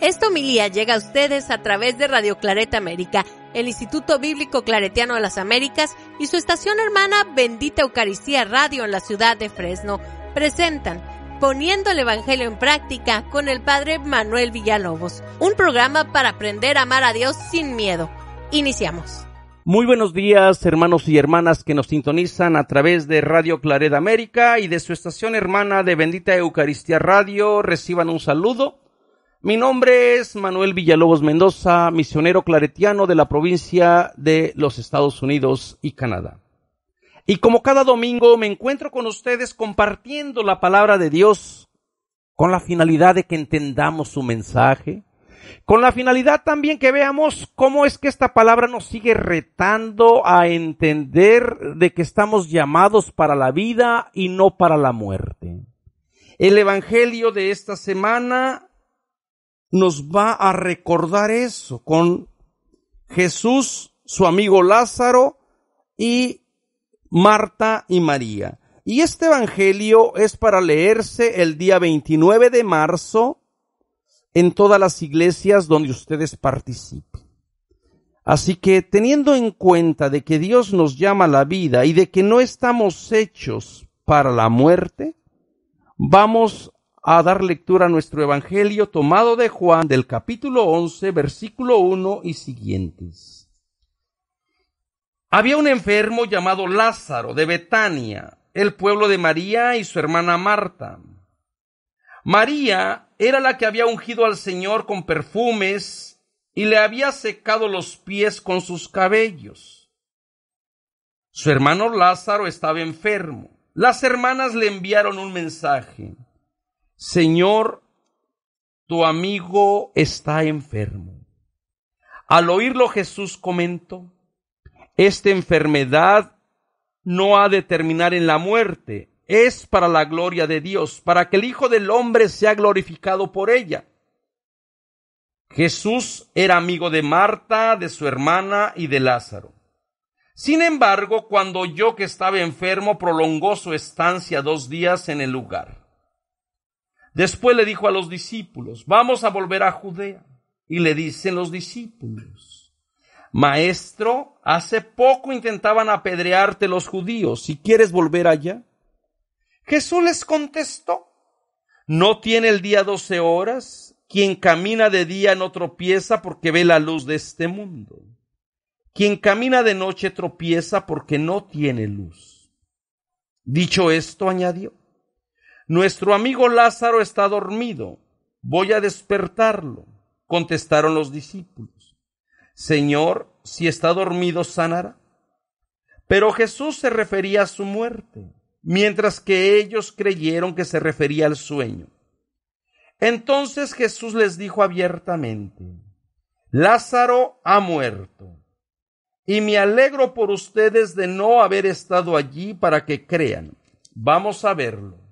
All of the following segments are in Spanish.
Esta homilía llega a ustedes a través de Radio Claret América, el Instituto Bíblico Claretiano de las Américas y su estación hermana Bendita Eucaristía Radio en la ciudad de Fresno. Presentan Poniendo el Evangelio en Práctica con el Padre Manuel Villalobos, un programa para aprender a amar a Dios sin miedo. Iniciamos. Muy buenos días, hermanos y hermanas que nos sintonizan a través de Radio Claret América y de su estación hermana de Bendita Eucaristía Radio. Reciban un saludo mi nombre es Manuel Villalobos Mendoza, misionero claretiano de la provincia de los Estados Unidos y Canadá. Y como cada domingo me encuentro con ustedes compartiendo la palabra de Dios con la finalidad de que entendamos su mensaje, con la finalidad también que veamos cómo es que esta palabra nos sigue retando a entender de que estamos llamados para la vida y no para la muerte. El Evangelio de esta semana nos va a recordar eso con Jesús, su amigo Lázaro y Marta y María. Y este Evangelio es para leerse el día 29 de marzo en todas las iglesias donde ustedes participen. Así que teniendo en cuenta de que Dios nos llama a la vida y de que no estamos hechos para la muerte, vamos a dar lectura a nuestro Evangelio tomado de Juan del capítulo 11, versículo 1 y siguientes. Había un enfermo llamado Lázaro de Betania, el pueblo de María y su hermana Marta. María era la que había ungido al Señor con perfumes y le había secado los pies con sus cabellos. Su hermano Lázaro estaba enfermo. Las hermanas le enviaron un mensaje. Señor, tu amigo está enfermo. Al oírlo Jesús comentó, esta enfermedad no ha de terminar en la muerte, es para la gloria de Dios, para que el Hijo del Hombre sea glorificado por ella. Jesús era amigo de Marta, de su hermana y de Lázaro. Sin embargo, cuando oyó que estaba enfermo, prolongó su estancia dos días en el lugar. Después le dijo a los discípulos, vamos a volver a Judea. Y le dicen los discípulos, Maestro, hace poco intentaban apedrearte los judíos, si quieres volver allá. Jesús les contestó, ¿no tiene el día doce horas? Quien camina de día no tropieza porque ve la luz de este mundo. Quien camina de noche tropieza porque no tiene luz. Dicho esto, añadió, nuestro amigo Lázaro está dormido, voy a despertarlo, contestaron los discípulos. Señor, si está dormido, sanará. Pero Jesús se refería a su muerte, mientras que ellos creyeron que se refería al sueño. Entonces Jesús les dijo abiertamente, Lázaro ha muerto, y me alegro por ustedes de no haber estado allí para que crean. Vamos a verlo.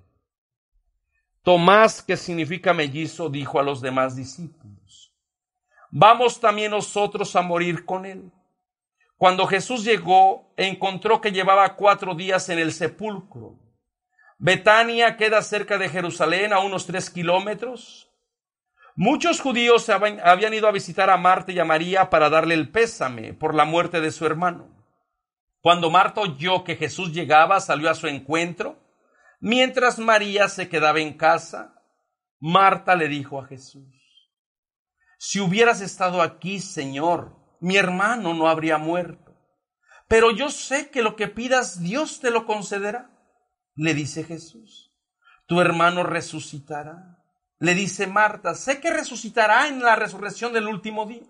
Tomás, que significa mellizo, dijo a los demás discípulos, vamos también nosotros a morir con él. Cuando Jesús llegó, encontró que llevaba cuatro días en el sepulcro. Betania queda cerca de Jerusalén, a unos tres kilómetros. Muchos judíos habían ido a visitar a Marta y a María para darle el pésame por la muerte de su hermano. Cuando Marta oyó que Jesús llegaba, salió a su encuentro Mientras María se quedaba en casa, Marta le dijo a Jesús, Si hubieras estado aquí, Señor, mi hermano no habría muerto. Pero yo sé que lo que pidas Dios te lo concederá. Le dice Jesús, tu hermano resucitará. Le dice Marta, sé que resucitará en la resurrección del último día.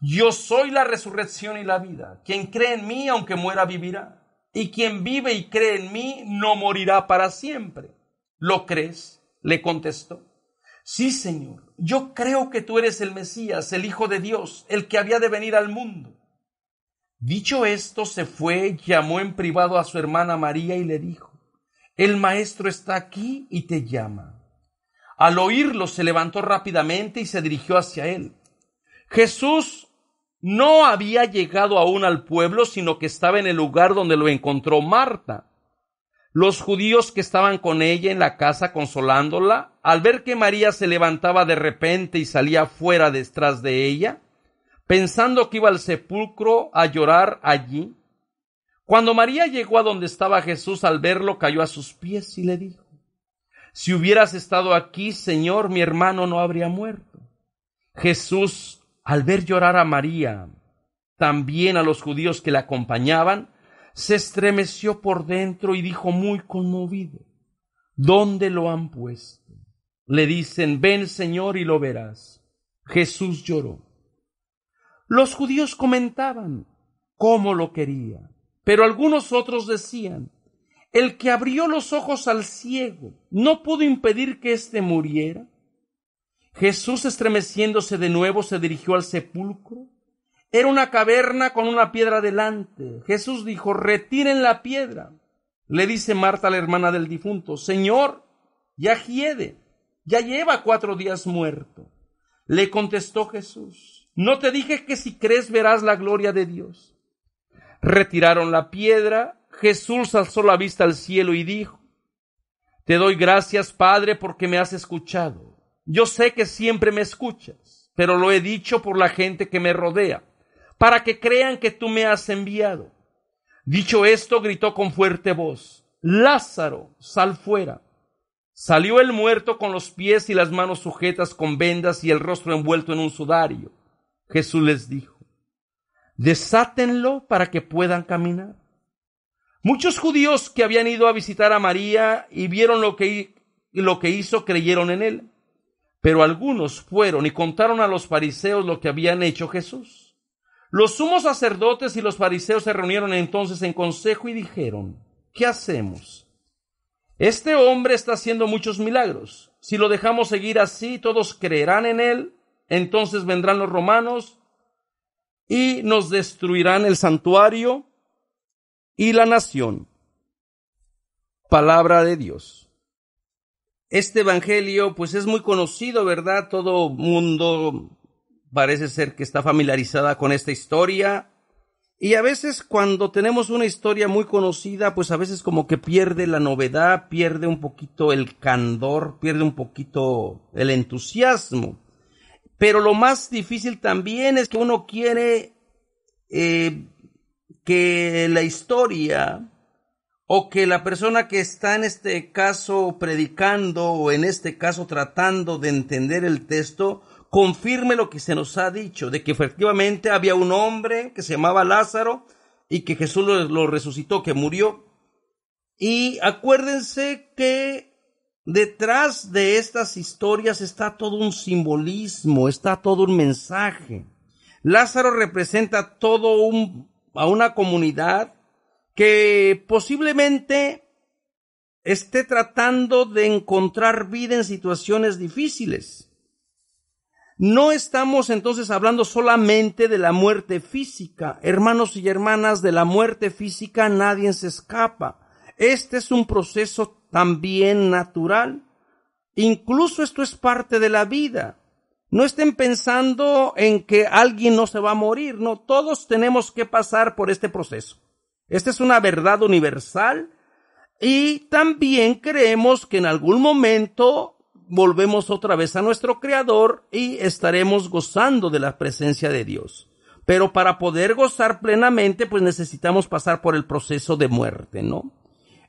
Yo soy la resurrección y la vida. Quien cree en mí, aunque muera, vivirá y quien vive y cree en mí no morirá para siempre. ¿Lo crees? le contestó. Sí, Señor, yo creo que tú eres el Mesías, el Hijo de Dios, el que había de venir al mundo. Dicho esto, se fue, llamó en privado a su hermana María y le dijo, El Maestro está aquí y te llama. Al oírlo, se levantó rápidamente y se dirigió hacia él. Jesús no había llegado aún al pueblo, sino que estaba en el lugar donde lo encontró Marta. Los judíos que estaban con ella en la casa consolándola, al ver que María se levantaba de repente y salía fuera detrás de ella, pensando que iba al sepulcro a llorar allí, cuando María llegó a donde estaba Jesús al verlo cayó a sus pies y le dijo, Si hubieras estado aquí, Señor, mi hermano no habría muerto. Jesús al ver llorar a María, también a los judíos que la acompañaban, se estremeció por dentro y dijo muy conmovido, ¿Dónde lo han puesto? Le dicen, ven Señor y lo verás. Jesús lloró. Los judíos comentaban cómo lo quería, pero algunos otros decían, el que abrió los ojos al ciego no pudo impedir que éste muriera. Jesús estremeciéndose de nuevo se dirigió al sepulcro. Era una caverna con una piedra delante. Jesús dijo, retiren la piedra. Le dice Marta, la hermana del difunto, Señor, ya hiede, ya lleva cuatro días muerto. Le contestó Jesús, no te dije que si crees verás la gloria de Dios. Retiraron la piedra, Jesús alzó la vista al cielo y dijo, Te doy gracias, Padre, porque me has escuchado. Yo sé que siempre me escuchas, pero lo he dicho por la gente que me rodea, para que crean que tú me has enviado. Dicho esto, gritó con fuerte voz, Lázaro, sal fuera. Salió el muerto con los pies y las manos sujetas con vendas y el rostro envuelto en un sudario. Jesús les dijo, desátenlo para que puedan caminar. Muchos judíos que habían ido a visitar a María y vieron lo que, lo que hizo creyeron en él. Pero algunos fueron y contaron a los fariseos lo que habían hecho Jesús. Los sumos sacerdotes y los fariseos se reunieron entonces en consejo y dijeron, ¿qué hacemos? Este hombre está haciendo muchos milagros. Si lo dejamos seguir así, todos creerán en él, entonces vendrán los romanos y nos destruirán el santuario y la nación. Palabra de Dios. Este Evangelio, pues es muy conocido, ¿verdad? Todo mundo parece ser que está familiarizada con esta historia. Y a veces cuando tenemos una historia muy conocida, pues a veces como que pierde la novedad, pierde un poquito el candor, pierde un poquito el entusiasmo. Pero lo más difícil también es que uno quiere eh, que la historia o que la persona que está en este caso predicando o en este caso tratando de entender el texto confirme lo que se nos ha dicho, de que efectivamente había un hombre que se llamaba Lázaro y que Jesús lo, resucitó, que murió. Y acuérdense que detrás de estas historias está todo un simbolismo, está todo un mensaje. Lázaro representa todo un, a una comunidad que posiblemente esté tratando de encontrar vida en situaciones difíciles. No estamos entonces hablando solamente de la muerte física. Hermanos y hermanas, de la muerte física nadie se escapa. Este es un proceso también natural. Incluso esto es parte de la vida. No estén pensando en que alguien no se va a morir. No, todos tenemos que pasar por este proceso. Esta es una verdad universal y también creemos que en algún momento volvemos otra vez a nuestro Creador y estaremos gozando de la presencia de Dios. Pero para poder gozar plenamente, pues necesitamos pasar por el proceso de muerte, ¿no?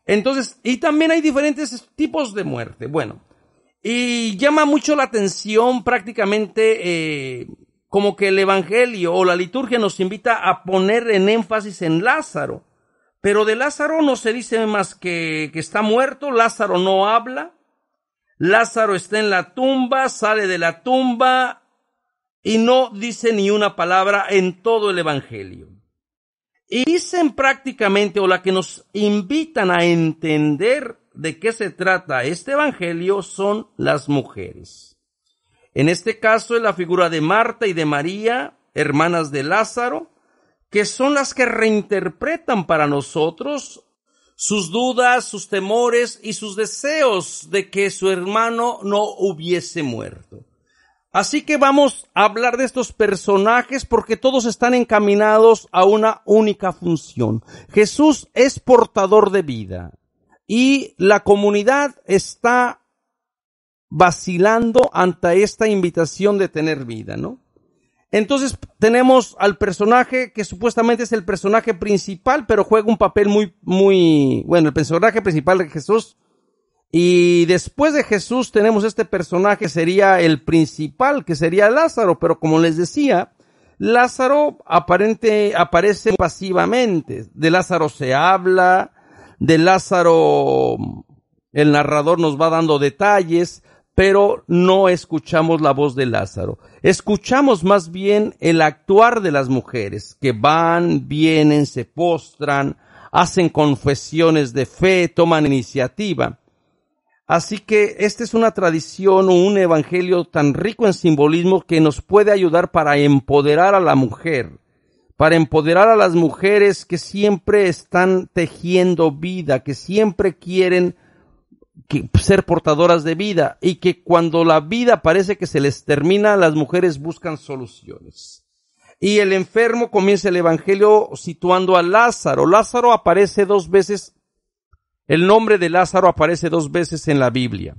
Entonces, y también hay diferentes tipos de muerte. Bueno, y llama mucho la atención prácticamente eh, como que el Evangelio o la liturgia nos invita a poner en énfasis en Lázaro pero de Lázaro no se dice más que, que está muerto, Lázaro no habla, Lázaro está en la tumba, sale de la tumba y no dice ni una palabra en todo el Evangelio. Y dicen prácticamente, o la que nos invitan a entender de qué se trata este Evangelio son las mujeres. En este caso es la figura de Marta y de María, hermanas de Lázaro, que son las que reinterpretan para nosotros sus dudas, sus temores y sus deseos de que su hermano no hubiese muerto. Así que vamos a hablar de estos personajes porque todos están encaminados a una única función. Jesús es portador de vida y la comunidad está vacilando ante esta invitación de tener vida, ¿no? Entonces tenemos al personaje que supuestamente es el personaje principal, pero juega un papel muy, muy, bueno, el personaje principal de Jesús. Y después de Jesús tenemos este personaje sería el principal, que sería Lázaro, pero como les decía, Lázaro aparente, aparece pasivamente. De Lázaro se habla, de Lázaro el narrador nos va dando detalles, pero no escuchamos la voz de Lázaro. Escuchamos más bien el actuar de las mujeres, que van, vienen, se postran, hacen confesiones de fe, toman iniciativa. Así que esta es una tradición o un evangelio tan rico en simbolismo que nos puede ayudar para empoderar a la mujer, para empoderar a las mujeres que siempre están tejiendo vida, que siempre quieren que ser portadoras de vida y que cuando la vida parece que se les termina, las mujeres buscan soluciones. Y el enfermo comienza el Evangelio situando a Lázaro. Lázaro aparece dos veces, el nombre de Lázaro aparece dos veces en la Biblia.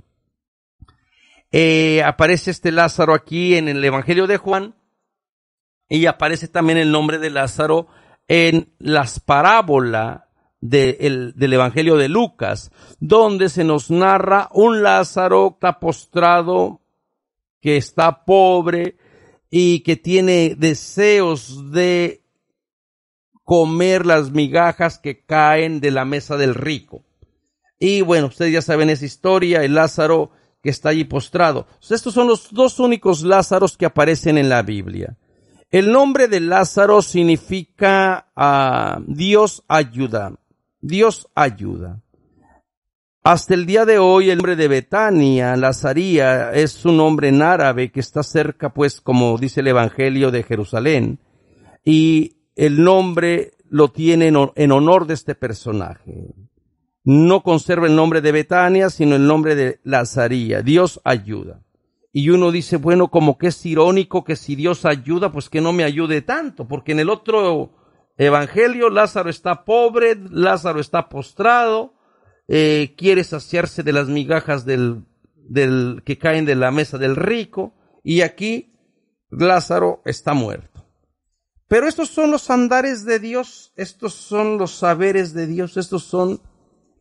Eh, aparece este Lázaro aquí en el Evangelio de Juan y aparece también el nombre de Lázaro en las parábolas del Evangelio de Lucas, donde se nos narra un Lázaro está postrado, que está pobre y que tiene deseos de comer las migajas que caen de la mesa del rico. Y bueno, ustedes ya saben esa historia, el Lázaro que está allí postrado. Pues estos son los dos únicos Lázaros que aparecen en la Biblia. El nombre de Lázaro significa a ah, Dios ayuda. Dios ayuda. Hasta el día de hoy el nombre de Betania, Lazaría, es un nombre en árabe que está cerca, pues, como dice el Evangelio de Jerusalén. Y el nombre lo tiene en honor de este personaje. No conserva el nombre de Betania, sino el nombre de Lazaría. Dios ayuda. Y uno dice, bueno, como que es irónico que si Dios ayuda, pues que no me ayude tanto, porque en el otro Evangelio, Lázaro está pobre, Lázaro está postrado, eh, quiere saciarse de las migajas del, del, que caen de la mesa del rico, y aquí Lázaro está muerto. Pero estos son los andares de Dios, estos son los saberes de Dios, estos son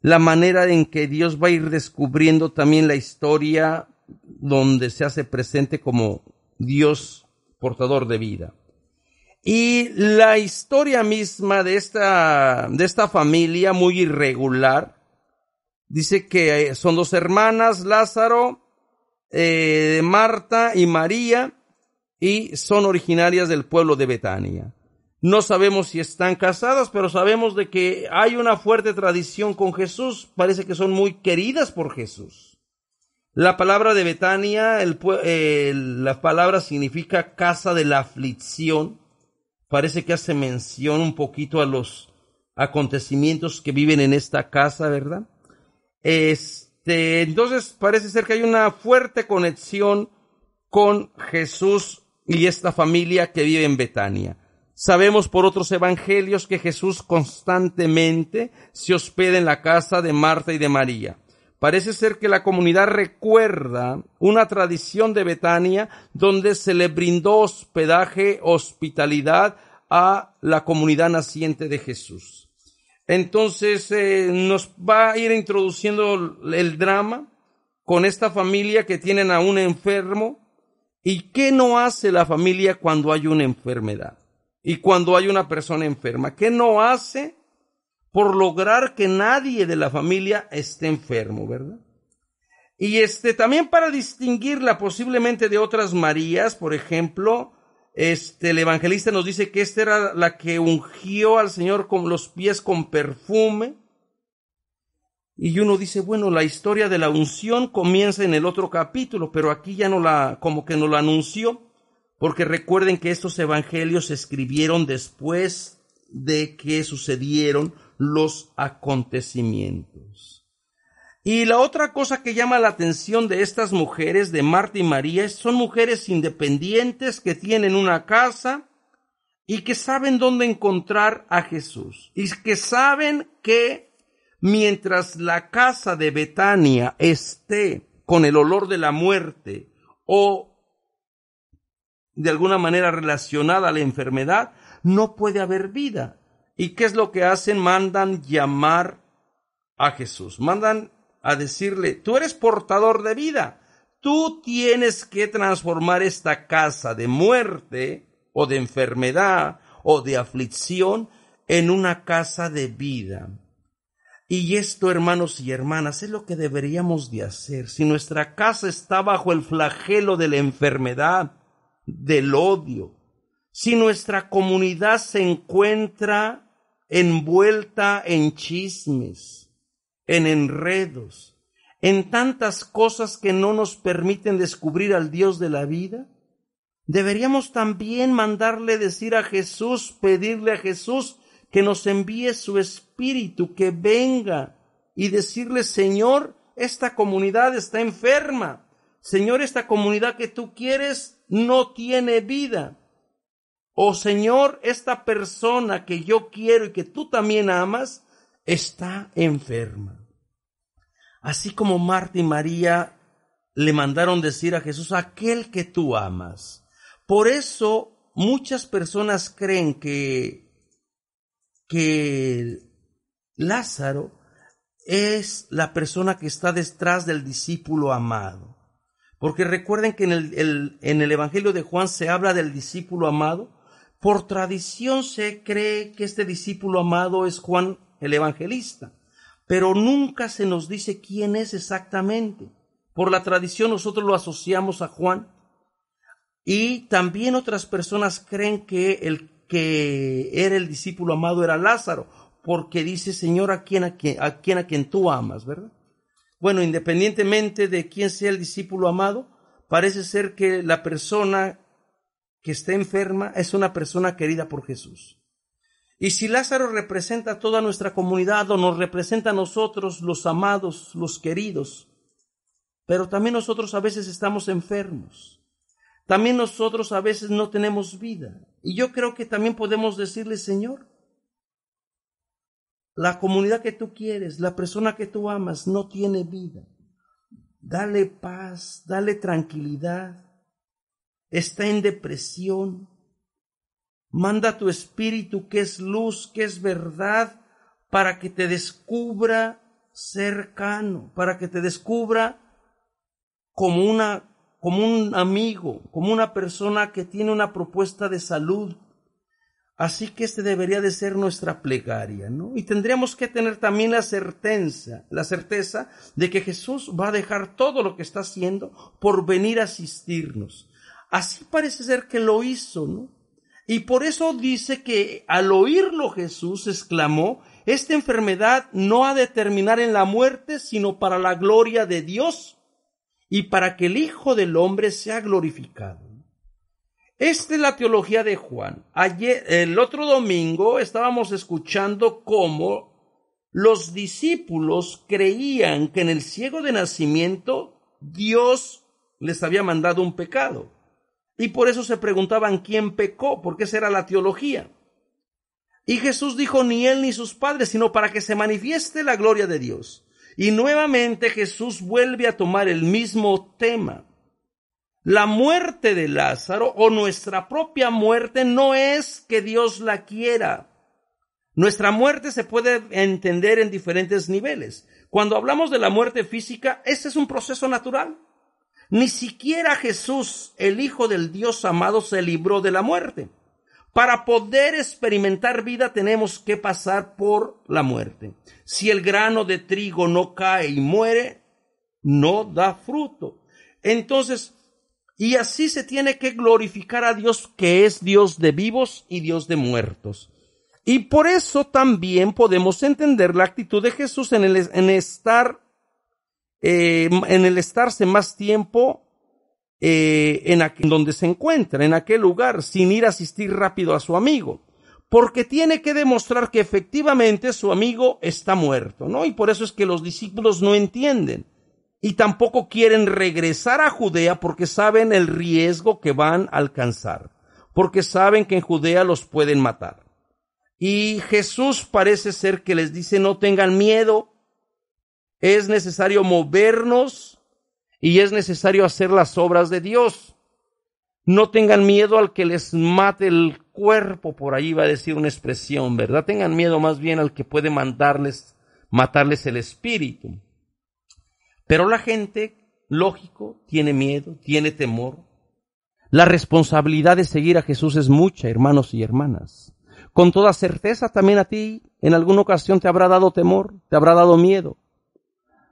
la manera en que Dios va a ir descubriendo también la historia donde se hace presente como Dios portador de vida. Y la historia misma de esta, de esta familia muy irregular, dice que eh, son dos hermanas, Lázaro, eh, Marta y María, y son originarias del pueblo de Betania. No sabemos si están casadas, pero sabemos de que hay una fuerte tradición con Jesús. Parece que son muy queridas por Jesús. La palabra de Betania, eh, la palabra significa casa de la aflicción parece que hace mención un poquito a los acontecimientos que viven en esta casa, ¿verdad? Este, entonces parece ser que hay una fuerte conexión con Jesús y esta familia que vive en Betania. Sabemos por otros evangelios que Jesús constantemente se hospeda en la casa de Marta y de María. Parece ser que la comunidad recuerda una tradición de Betania donde se le brindó hospedaje, hospitalidad a la comunidad naciente de Jesús. Entonces eh, nos va a ir introduciendo el drama con esta familia que tienen a un enfermo y qué no hace la familia cuando hay una enfermedad y cuando hay una persona enferma. ¿Qué no hace por lograr que nadie de la familia esté enfermo, ¿verdad? Y este, también para distinguirla posiblemente de otras Marías, por ejemplo, este, el evangelista nos dice que esta era la que ungió al Señor con los pies con perfume. Y uno dice, bueno, la historia de la unción comienza en el otro capítulo, pero aquí ya no la, como que no la anunció, porque recuerden que estos evangelios se escribieron después de que sucedieron los acontecimientos. Y la otra cosa que llama la atención de estas mujeres, de Marta y María, son mujeres independientes que tienen una casa y que saben dónde encontrar a Jesús. Y que saben que mientras la casa de Betania esté con el olor de la muerte o de alguna manera relacionada a la enfermedad, no puede haber vida. ¿Y qué es lo que hacen? Mandan llamar a Jesús, mandan a decirle, tú eres portador de vida, tú tienes que transformar esta casa de muerte o de enfermedad o de aflicción en una casa de vida. Y esto, hermanos y hermanas, es lo que deberíamos de hacer. Si nuestra casa está bajo el flagelo de la enfermedad, del odio, si nuestra comunidad se encuentra envuelta en chismes, en enredos, en tantas cosas que no nos permiten descubrir al Dios de la vida? Deberíamos también mandarle decir a Jesús, pedirle a Jesús que nos envíe su Espíritu, que venga y decirle, Señor, esta comunidad está enferma. Señor, esta comunidad que tú quieres no tiene vida oh Señor, esta persona que yo quiero y que tú también amas, está enferma. Así como Marta y María le mandaron decir a Jesús, aquel que tú amas. Por eso muchas personas creen que, Lázaro es la persona que está detrás del discípulo amado. Porque recuerden que en en el Evangelio de Juan se habla del discípulo amado, por tradición se cree que este discípulo amado es Juan el Evangelista, pero nunca se nos dice quién es exactamente. Por la tradición nosotros lo asociamos a Juan y también otras personas creen que el que era el discípulo amado era Lázaro, porque dice, Señor, a quien a quien, a quien, tú amas, ¿verdad? Bueno, independientemente de quién sea el discípulo amado, parece ser que la persona que está enferma es una persona querida por Jesús. Y si Lázaro representa toda nuestra comunidad o nos representa a nosotros, los amados, los queridos, pero también nosotros a veces estamos enfermos. También nosotros a veces no tenemos vida. Y yo creo que también podemos decirle, Señor, la comunidad que tú quieres, la persona que tú amas, no tiene vida. Dale paz, dale tranquilidad, está en depresión. Manda tu espíritu que es luz, que es verdad, para que te descubra cercano, para que te descubra como una como un amigo, como una persona que tiene una propuesta de salud. Así que este debería de ser nuestra plegaria, ¿no? Y tendríamos que tener también la certeza, la certeza de que Jesús va a dejar todo lo que está haciendo por venir a asistirnos. Así parece ser que lo hizo, ¿no? Y por eso dice que al oírlo Jesús exclamó, esta enfermedad no ha de terminar en la muerte, sino para la gloria de Dios y para que el Hijo del Hombre sea glorificado. Esta es la teología de Juan. Ayer, el otro domingo estábamos escuchando cómo los discípulos creían que en el ciego de nacimiento Dios les había mandado un pecado. Y por eso se preguntaban quién pecó, porque esa era la teología. Y Jesús dijo ni él ni sus padres, sino para que se manifieste la gloria de Dios. Y nuevamente Jesús vuelve a tomar el mismo tema. La muerte de Lázaro o nuestra propia muerte no es que Dios la quiera. Nuestra muerte se puede entender en diferentes niveles. Cuando hablamos de la muerte física, ese es un proceso natural. Ni siquiera Jesús, el Hijo del Dios amado, se libró de la muerte. Para poder experimentar vida tenemos que pasar por la muerte. Si el grano de trigo no cae y muere, no da fruto. Entonces, y así se tiene que glorificar a Dios que es Dios de vivos y Dios de muertos. Y por eso también podemos entender la actitud de Jesús en, el, en estar eh, en el estarse más tiempo eh, en, en donde se encuentra, en aquel lugar, sin ir a asistir rápido a su amigo, porque tiene que demostrar que efectivamente su amigo está muerto, ¿no? Y por eso es que los discípulos no entienden y tampoco quieren regresar a Judea porque saben el riesgo que van a alcanzar, porque saben que en Judea los pueden matar. Y Jesús parece ser que les dice no tengan miedo, es necesario movernos y es necesario hacer las obras de Dios. No tengan miedo al que les mate el cuerpo, por ahí va a decir una expresión, ¿verdad? Tengan miedo más bien al que puede mandarles, matarles el espíritu. Pero la gente, lógico, tiene miedo, tiene temor. La responsabilidad de seguir a Jesús es mucha, hermanos y hermanas. Con toda certeza también a ti en alguna ocasión te habrá dado temor, te habrá dado miedo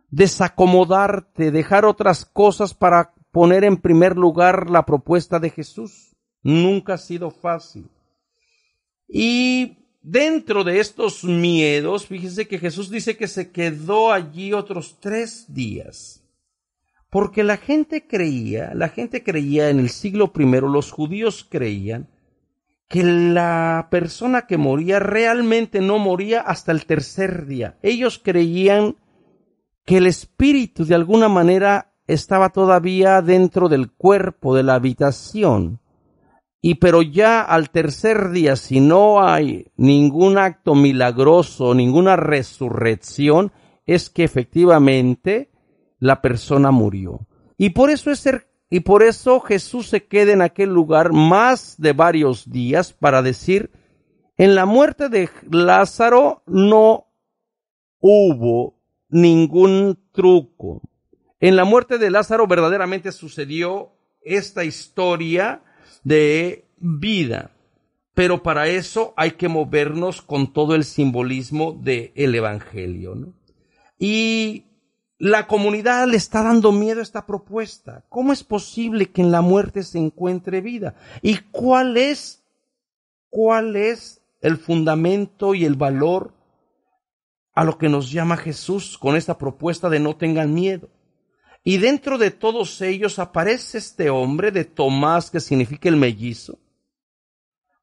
desacomodarte, dejar otras cosas para poner en primer lugar la propuesta de Jesús. Nunca ha sido fácil. Y dentro de estos miedos, fíjese que Jesús dice que se quedó allí otros tres días. Porque la gente creía, la gente creía en el siglo primero, los judíos creían que la persona que moría realmente no moría hasta el tercer día. Ellos creían que el espíritu de alguna manera estaba todavía dentro del cuerpo de la habitación. Y pero ya al tercer día, si no hay ningún acto milagroso, ninguna resurrección, es que efectivamente la persona murió. Y por eso es ser, y por eso Jesús se queda en aquel lugar más de varios días para decir, en la muerte de Lázaro no hubo ningún truco. En la muerte de Lázaro verdaderamente sucedió esta historia de vida, pero para eso hay que movernos con todo el simbolismo del Evangelio. Y la comunidad le está dando miedo a esta propuesta. ¿Cómo es posible que en la muerte se encuentre vida? ¿Y cuál es, cuál es el fundamento y el valor a lo que nos llama Jesús con esta propuesta de no tengan miedo. Y dentro de todos ellos aparece este hombre de Tomás, que significa el mellizo,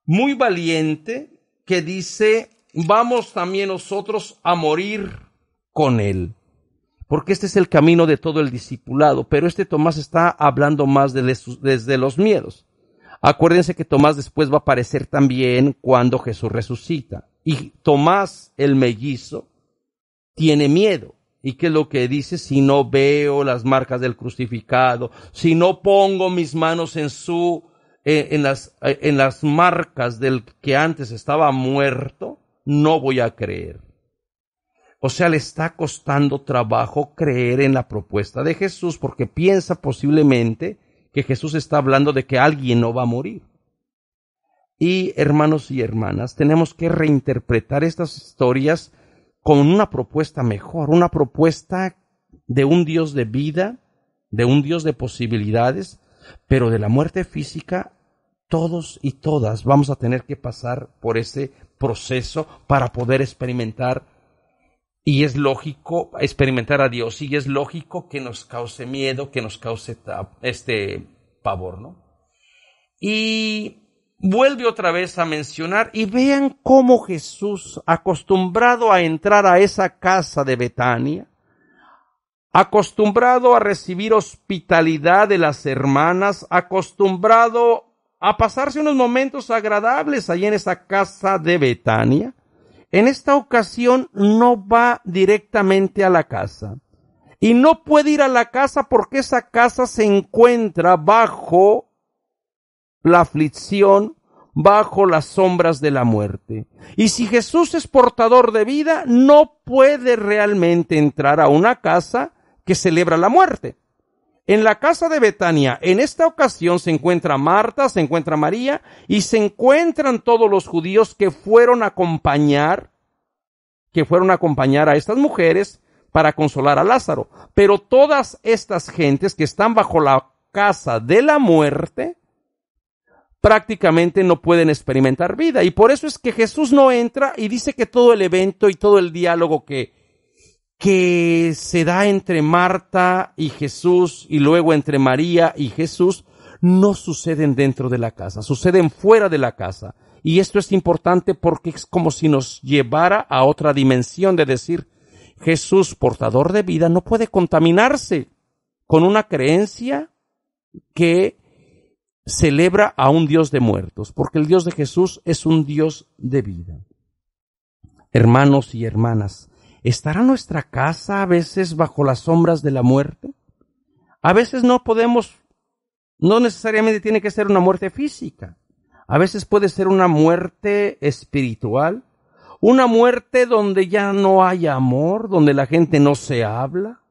muy valiente, que dice, vamos también nosotros a morir con él. Porque este es el camino de todo el discipulado, pero este Tomás está hablando más desde los miedos. Acuérdense que Tomás después va a aparecer también cuando Jesús resucita. Y Tomás el mellizo tiene miedo. ¿Y que lo que dice? Si no veo las marcas del crucificado, si no pongo mis manos en su, eh, en las, eh, en las marcas del que antes estaba muerto, no voy a creer. O sea, le está costando trabajo creer en la propuesta de Jesús porque piensa posiblemente que Jesús está hablando de que alguien no va a morir. Y hermanos y hermanas, tenemos que reinterpretar estas historias con una propuesta mejor, una propuesta de un Dios de vida, de un Dios de posibilidades, pero de la muerte física, todos y todas vamos a tener que pasar por ese proceso para poder experimentar y es lógico experimentar a Dios y es lógico que nos cause miedo, que nos cause este pavor, ¿no? Y vuelve otra vez a mencionar y vean cómo Jesús, acostumbrado a entrar a esa casa de Betania, acostumbrado a recibir hospitalidad de las hermanas, acostumbrado a pasarse unos momentos agradables allí en esa casa de Betania, en esta ocasión no va directamente a la casa. Y no puede ir a la casa porque esa casa se encuentra bajo la aflicción, bajo las sombras de la muerte. Y si Jesús es portador de vida, no puede realmente entrar a una casa que celebra la muerte. En la casa de Betania, en esta ocasión se encuentra Marta, se encuentra María y se encuentran todos los judíos que fueron a acompañar, que fueron a acompañar a estas mujeres para consolar a Lázaro. Pero todas estas gentes que están bajo la casa de la muerte, prácticamente no pueden experimentar vida. Y por eso es que Jesús no entra y dice que todo el evento y todo el diálogo que, que se da entre Marta y Jesús y luego entre María y Jesús no suceden dentro de la casa, suceden fuera de la casa. Y esto es importante porque es como si nos llevara a otra dimensión de decir, Jesús, portador de vida, no puede contaminarse con una creencia que celebra a un Dios de muertos, porque el Dios de Jesús es un Dios de vida. Hermanos y hermanas, ¿estará nuestra casa a veces bajo las sombras de la muerte? A veces no podemos, no necesariamente tiene que ser una muerte física, a veces puede ser una muerte espiritual, una muerte donde ya no hay amor, donde la gente no se habla,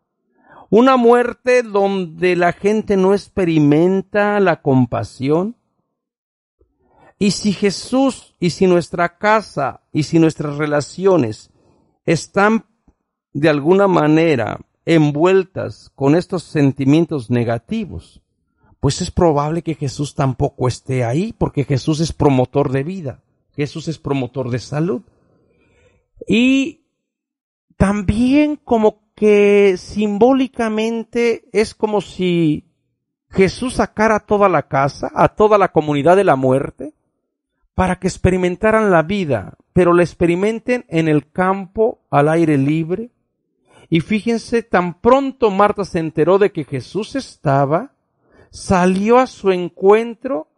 una muerte donde la gente no experimenta la compasión. Y si Jesús y si nuestra casa y si nuestras relaciones están de alguna manera envueltas con estos sentimientos negativos, pues es probable que Jesús tampoco esté ahí, porque Jesús es promotor de vida, Jesús es promotor de salud. Y también como que simbólicamente es como si Jesús sacara a toda la casa, a toda la comunidad de la muerte, para que experimentaran la vida, pero la experimenten en el campo, al aire libre. Y fíjense, tan pronto Marta se enteró de que Jesús estaba, salió a su encuentro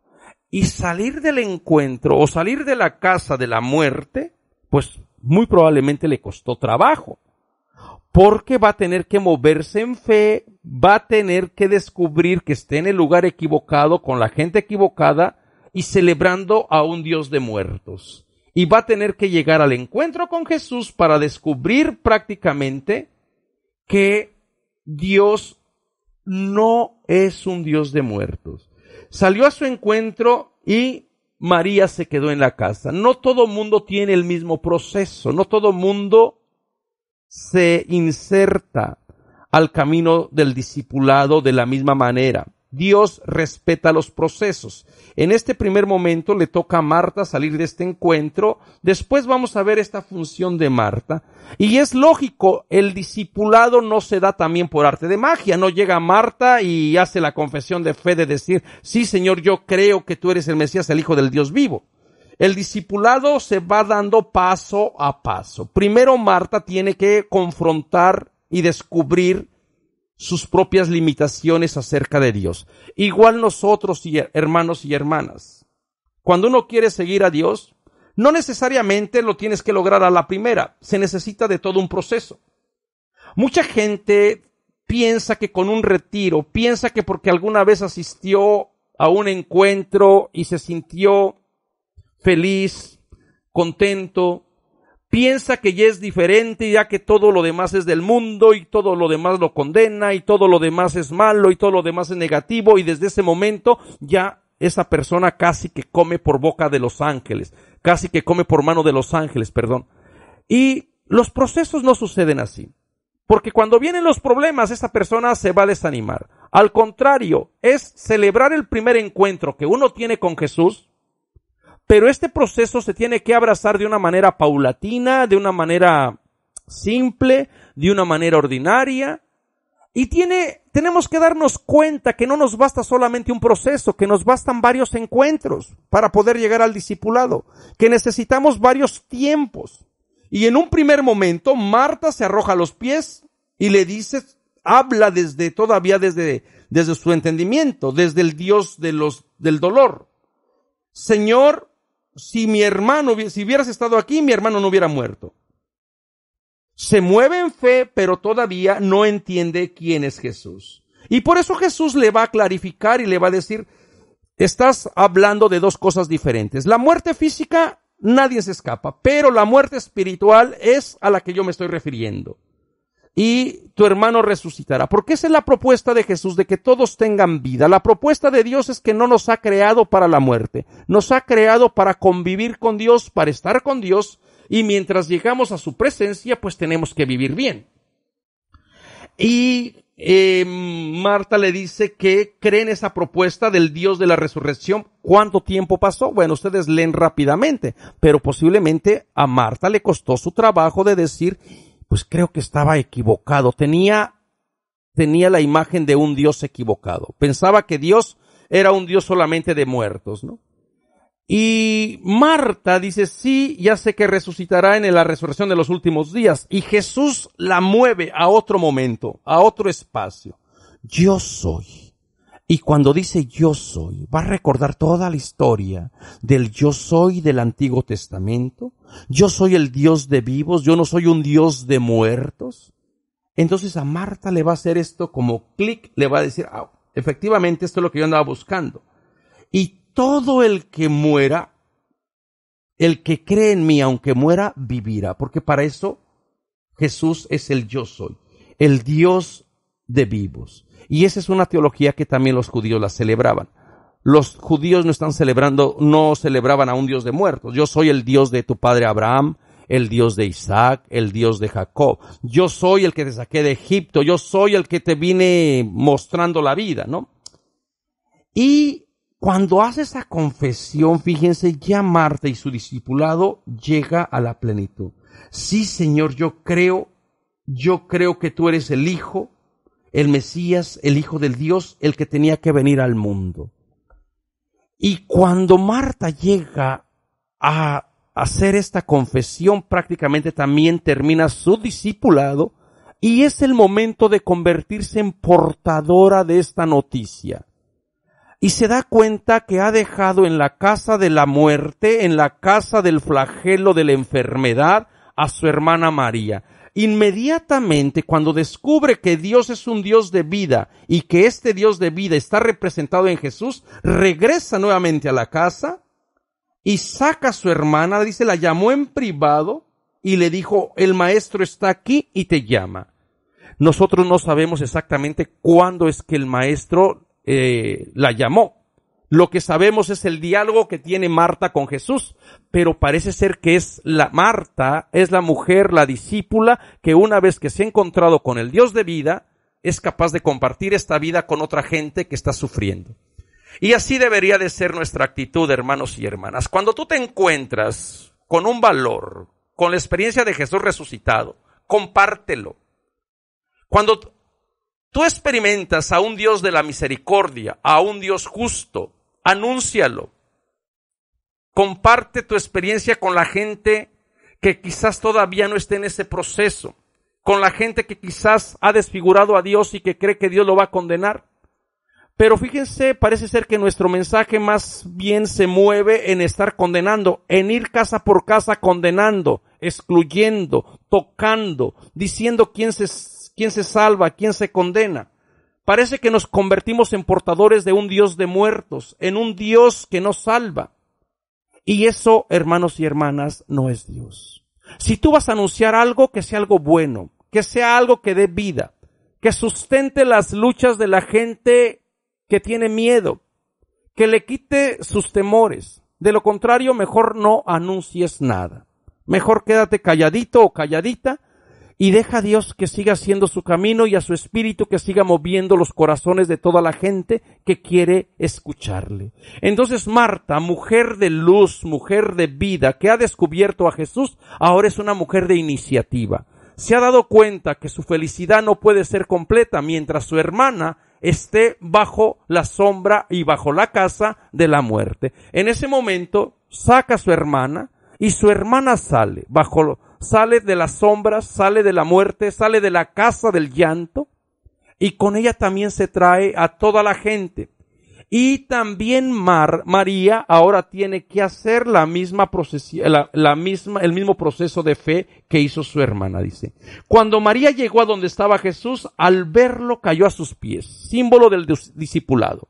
y salir del encuentro o salir de la casa de la muerte, pues muy probablemente le costó trabajo porque va a tener que moverse en fe, va a tener que descubrir que está en el lugar equivocado, con la gente equivocada y celebrando a un Dios de muertos. Y va a tener que llegar al encuentro con Jesús para descubrir prácticamente que Dios no es un Dios de muertos. Salió a su encuentro y María se quedó en la casa. No todo mundo tiene el mismo proceso, no todo mundo se inserta al camino del discipulado de la misma manera. Dios respeta los procesos. En este primer momento le toca a Marta salir de este encuentro. Después vamos a ver esta función de Marta. Y es lógico, el discipulado no se da también por arte de magia. No llega Marta y hace la confesión de fe de decir, sí Señor, yo creo que tú eres el Mesías, el Hijo del Dios vivo. El discipulado se va dando paso a paso. Primero Marta tiene que confrontar y descubrir sus propias limitaciones acerca de Dios. Igual nosotros, y hermanos y hermanas. Cuando uno quiere seguir a Dios, no necesariamente lo tienes que lograr a la primera. Se necesita de todo un proceso. Mucha gente piensa que con un retiro, piensa que porque alguna vez asistió a un encuentro y se sintió feliz, contento, piensa que ya es diferente ya que todo lo demás es del mundo y todo lo demás lo condena y todo lo demás es malo y todo lo demás es negativo y desde ese momento ya esa persona casi que come por boca de los ángeles, casi que come por mano de los ángeles, perdón. Y los procesos no suceden así, porque cuando vienen los problemas esa persona se va a desanimar. Al contrario, es celebrar el primer encuentro que uno tiene con Jesús, pero este proceso se tiene que abrazar de una manera paulatina, de una manera simple, de una manera ordinaria. Y tiene, tenemos que darnos cuenta que no nos basta solamente un proceso, que nos bastan varios encuentros para poder llegar al discipulado, que necesitamos varios tiempos. Y en un primer momento, Marta se arroja a los pies y le dice, habla desde, todavía desde, desde su entendimiento, desde el Dios de los, del dolor. Señor, si mi hermano, si hubieras estado aquí, mi hermano no hubiera muerto. Se mueve en fe, pero todavía no entiende quién es Jesús. Y por eso Jesús le va a clarificar y le va a decir, estás hablando de dos cosas diferentes. La muerte física, nadie se escapa, pero la muerte espiritual es a la que yo me estoy refiriendo y tu hermano resucitará. Porque esa es la propuesta de Jesús, de que todos tengan vida. La propuesta de Dios es que no nos ha creado para la muerte, nos ha creado para convivir con Dios, para estar con Dios, y mientras llegamos a su presencia, pues tenemos que vivir bien. Y em, Marta le dice que creen esa propuesta del Dios de la resurrección. ¿Cuánto tiempo pasó? Bueno, ustedes leen rápidamente, pero posiblemente a Marta le costó su trabajo de decir, pues creo que estaba equivocado. Tenía, tenía la imagen de un Dios equivocado. Pensaba que Dios era un Dios solamente de muertos, ¿no? Y Marta dice, sí, ya sé que resucitará en la resurrección de los últimos días. Y Jesús la mueve a otro momento, a otro espacio. Yo soy. Y cuando dice yo soy, va a recordar toda la historia del yo soy del Antiguo Testamento. Yo soy el Dios de vivos, yo no soy un Dios de muertos. Entonces a Marta le va a hacer esto como clic, le va a decir, ah, efectivamente esto es lo que yo andaba buscando. Y todo el que muera, el que cree en mí, aunque muera, vivirá, porque para eso Jesús es el yo soy, el Dios de vivos. Y esa es una teología que también los judíos la celebraban. Los judíos no están celebrando, no celebraban a un Dios de muertos. Yo soy el Dios de tu padre Abraham, el Dios de Isaac, el Dios de Jacob. Yo soy el que te saqué de Egipto, yo soy el que te vine mostrando la vida, ¿no? Y cuando hace esa confesión, fíjense, ya Marta y su discipulado llega a la plenitud. Sí, Señor, yo creo, yo creo que tú eres el Hijo, el Mesías, el Hijo del Dios, el que tenía que venir al mundo. Y cuando Marta llega a hacer esta confesión, prácticamente también termina su discipulado y es el momento de convertirse en portadora de esta noticia. Y se da cuenta que ha dejado en la casa de la muerte, en la casa del flagelo de la enfermedad, a su hermana María inmediatamente cuando descubre que Dios es un Dios de vida y que este Dios de vida está representado en Jesús, regresa nuevamente a la casa y saca a su hermana, dice, la llamó en privado y le dijo, el maestro está aquí y te llama. Nosotros no sabemos exactamente cuándo es que el maestro eh, la llamó, lo que sabemos es el diálogo que tiene Marta con Jesús, pero parece ser que es la Marta, es la mujer, la discípula, que una vez que se ha encontrado con el Dios de vida, es capaz de compartir esta vida con otra gente que está sufriendo. Y así debería de ser nuestra actitud, hermanos y hermanas. Cuando tú te encuentras con un valor, con la experiencia de Jesús resucitado, compártelo. Cuando tú experimentas a un Dios de la misericordia, a un Dios justo, Anúncialo. Comparte tu experiencia con la gente que quizás todavía no esté en ese proceso, con la gente que quizás ha desfigurado a Dios y que cree que Dios lo va a condenar. Pero fíjense, parece ser que nuestro mensaje más bien se mueve en estar condenando, en ir casa por casa condenando, excluyendo, tocando, diciendo quién se, quién se salva, quién se condena. Parece que nos convertimos en portadores de un Dios de muertos, en un Dios que nos salva. Y eso, hermanos y hermanas, no es Dios. Si tú vas a anunciar algo, que sea algo bueno, que sea algo que dé vida, que sustente las luchas de la gente que tiene miedo, que le quite sus temores. De lo contrario, mejor no anuncies nada. Mejor quédate calladito o calladita y deja a Dios que siga haciendo su camino y a su espíritu que siga moviendo los corazones de toda la gente que quiere escucharle. Entonces Marta, mujer de luz, mujer de vida, que ha descubierto a Jesús, ahora es una mujer de iniciativa. Se ha dado cuenta que su felicidad no puede ser completa mientras su hermana esté bajo la sombra y bajo la casa de la muerte. En ese momento saca a su hermana y su hermana sale bajo sale de las sombras, sale de la muerte, sale de la casa del llanto, y con ella también se trae a toda la gente. Y también Mar, María ahora tiene que hacer la misma la misma, el mismo proceso de fe que hizo su hermana, dice. Cuando María llegó a donde estaba Jesús, al verlo cayó a sus pies, símbolo del discipulado.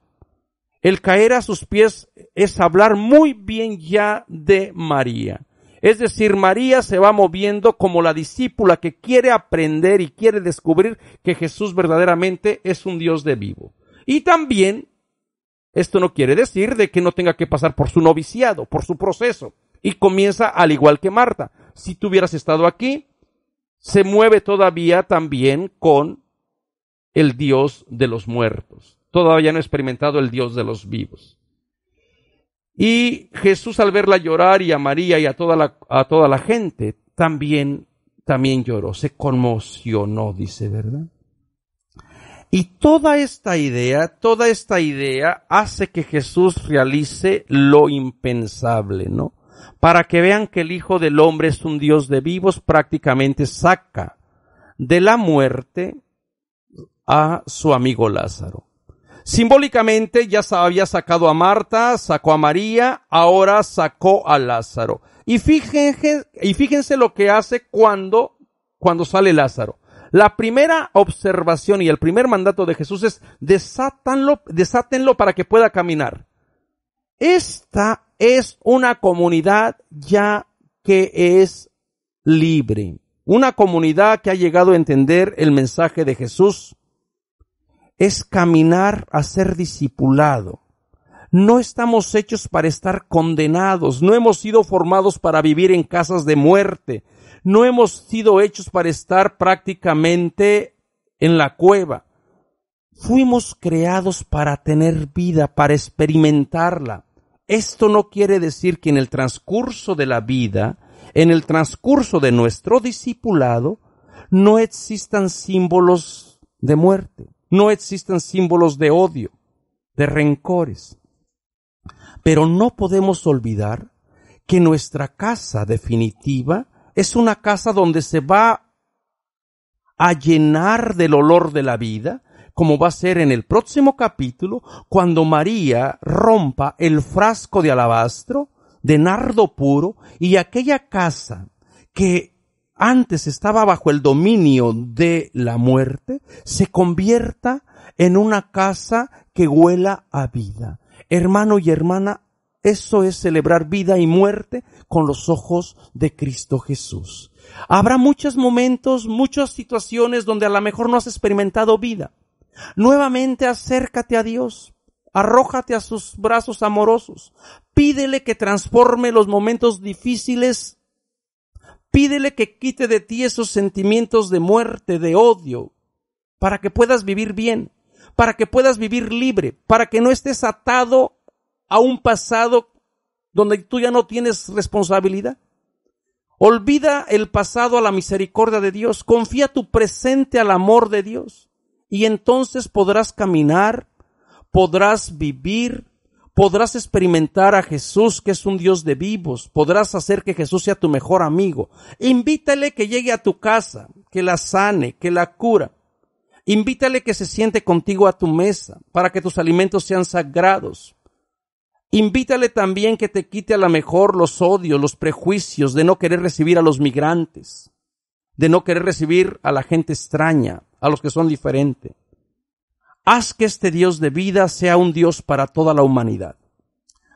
El caer a sus pies es hablar muy bien ya de María. Es decir, María se va moviendo como la discípula que quiere aprender y quiere descubrir que Jesús verdaderamente es un Dios de vivo. Y también, esto no quiere decir de que no tenga que pasar por su noviciado, por su proceso. Y comienza al igual que Marta. Si tú hubieras estado aquí, se mueve todavía también con el Dios de los muertos. Todavía no ha experimentado el Dios de los vivos. Y Jesús al verla llorar y a María y a toda la, a toda la gente, también, también lloró, se conmocionó, dice, ¿verdad? Y toda esta idea, toda esta idea hace que Jesús realice lo impensable, ¿no? Para que vean que el Hijo del Hombre es un Dios de vivos, prácticamente saca de la muerte a su amigo Lázaro. Simbólicamente ya había sacado a Marta, sacó a María, ahora sacó a Lázaro. Y fíjense, y fíjense lo que hace cuando, cuando sale Lázaro. La primera observación y el primer mandato de Jesús es desátanlo, desátenlo para que pueda caminar. Esta es una comunidad ya que es libre. Una comunidad que ha llegado a entender el mensaje de Jesús es caminar a ser discipulado. No estamos hechos para estar condenados, no hemos sido formados para vivir en casas de muerte, no hemos sido hechos para estar prácticamente en la cueva. Fuimos creados para tener vida, para experimentarla. Esto no quiere decir que en el transcurso de la vida, en el transcurso de nuestro discipulado, no existan símbolos de muerte no existen símbolos de odio, de rencores. Pero no podemos olvidar que nuestra casa definitiva es una casa donde se va a llenar del olor de la vida, como va a ser en el próximo capítulo, cuando María rompa el frasco de alabastro, de nardo puro, y aquella casa que antes estaba bajo el dominio de la muerte, se convierta en una casa que huela a vida. Hermano y hermana, eso es celebrar vida y muerte con los ojos de Cristo Jesús. Habrá muchos momentos, muchas situaciones donde a lo mejor no has experimentado vida. Nuevamente acércate a Dios, arrójate a sus brazos amorosos, pídele que transforme los momentos difíciles Pídele que quite de ti esos sentimientos de muerte, de odio, para que puedas vivir bien, para que puedas vivir libre, para que no estés atado a un pasado donde tú ya no tienes responsabilidad. Olvida el pasado a la misericordia de Dios, confía tu presente al amor de Dios y entonces podrás caminar, podrás vivir, podrás experimentar a Jesús, que es un Dios de vivos, podrás hacer que Jesús sea tu mejor amigo. Invítale que llegue a tu casa, que la sane, que la cura. Invítale que se siente contigo a tu mesa, para que tus alimentos sean sagrados. Invítale también que te quite a la mejor los odios, los prejuicios de no querer recibir a los migrantes, de no querer recibir a la gente extraña, a los que son diferentes Haz que este Dios de vida sea un Dios para toda la humanidad.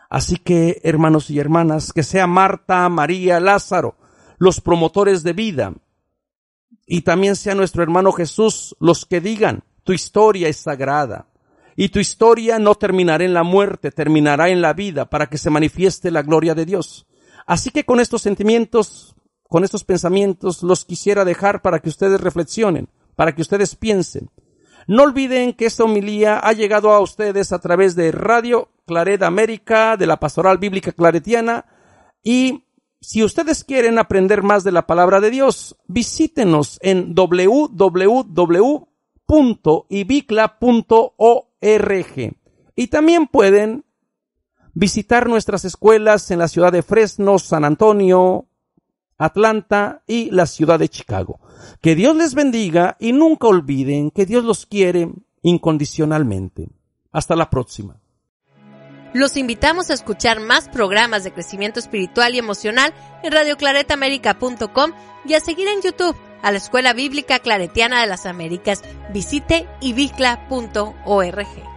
Así que, hermanos y hermanas, que sea Marta, María, Lázaro, los promotores de vida, y también sea nuestro hermano Jesús los que digan, tu historia es sagrada, y tu historia no terminará en la muerte, terminará en la vida, para que se manifieste la gloria de Dios. Así que con estos sentimientos, con estos pensamientos, los quisiera dejar para que ustedes reflexionen, para que ustedes piensen, no olviden que esta homilía ha llegado a ustedes a través de Radio Claret América, de la Pastoral Bíblica Claretiana, y si ustedes quieren aprender más de la palabra de Dios, visítenos en www.ibicla.org. Y también pueden visitar nuestras escuelas en la ciudad de Fresno, San Antonio, Atlanta y la ciudad de Chicago. Que Dios les bendiga y nunca olviden que Dios los quiere incondicionalmente. Hasta la próxima. Los invitamos a escuchar más programas de crecimiento espiritual y emocional en radioclaretamerica.com y a seguir en YouTube a la Escuela Bíblica Claretiana de las Américas. Visite ibicla.org.